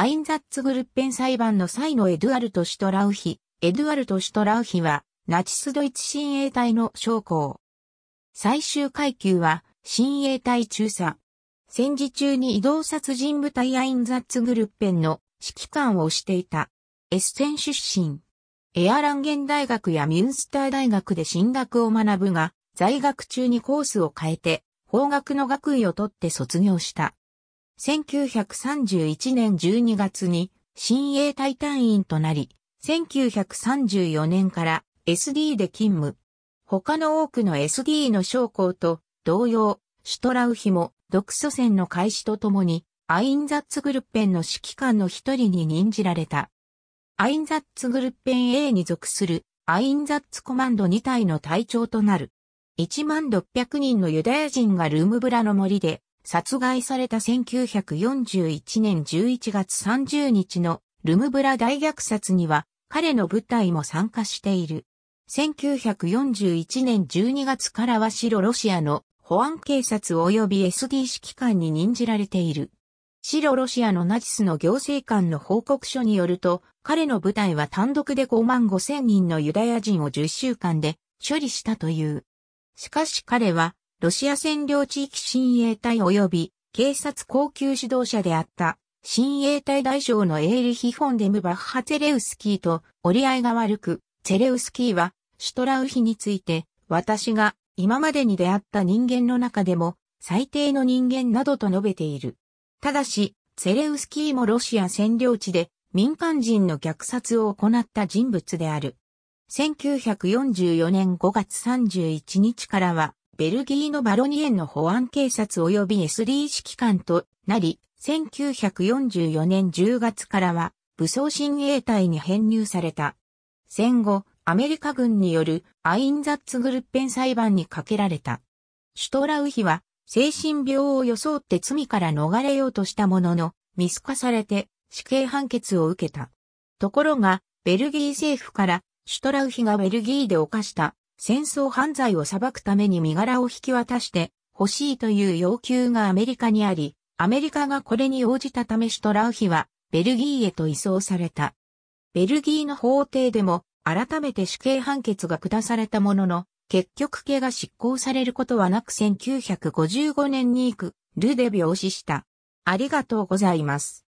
アインザッツグルッペン裁判の際のエドゥアルト・シュトラウヒ、エドゥアルト・シュトラウヒは、ナチスドイツ親衛隊の将校。最終階級は、親衛隊中佐。戦時中に移動殺人部隊アインザッツグルッペンの指揮官をしていた。エッセン出身。エアランゲン大学やミュンスター大学で進学を学ぶが、在学中にコースを変えて、法学の学位を取って卒業した。1931年12月に新衛隊隊員となり、1934年から SD で勤務。他の多くの SD の将校と同様、シュトラウヒも独ソ戦の開始とともに、アインザッツグルッペンの指揮官の一人に任じられた。アインザッツグルッペン A に属するアインザッツコマンド2隊の隊長となる。1万600人のユダヤ人がルームブラの森で殺害された1941年11月30日のルムブラ大虐殺には彼の部隊も参加している。1941年12月からは白ロシアの保安警察及び SD 指揮官に任じられている。白ロシアのナチスの行政官の報告書によると、彼の部隊は単独で5万5千人のユダヤ人を10週間で処理したという。しかし彼はロシア占領地域親衛隊及び警察高級指導者であった親衛隊大将のエーリヒ・フォンデム・バッハ・ゼレウスキーと折り合いが悪く、ゼレウスキーはシュトラウヒについて私が今までに出会った人間の中でも最低の人間などと述べている。ただし、ゼレウスキーもロシア占領地で民間人の虐殺を行った人物である。1944年5月31日からはベルギーのバロニエンの保安警察及び SD 指揮官となり、1944年10月からは武装親衛隊に編入された。戦後、アメリカ軍によるアインザッツグルッペン裁判にかけられた。シュトラウヒは精神病を装って罪から逃れようとしたものの、見透かされて死刑判決を受けた。ところが、ベルギー政府からシュトラウヒがベルギーで犯した戦争犯罪を裁くために身柄を引き渡して欲しいという要求がアメリカにあり、アメリカがこれに応じたためシュトラウヒはベルギーへと移送された。ベルギーの法廷でも改めて死刑判決が下されたものの、結局刑が執行されることはなく1955年に行く、ルで病死した。ありがとうございます。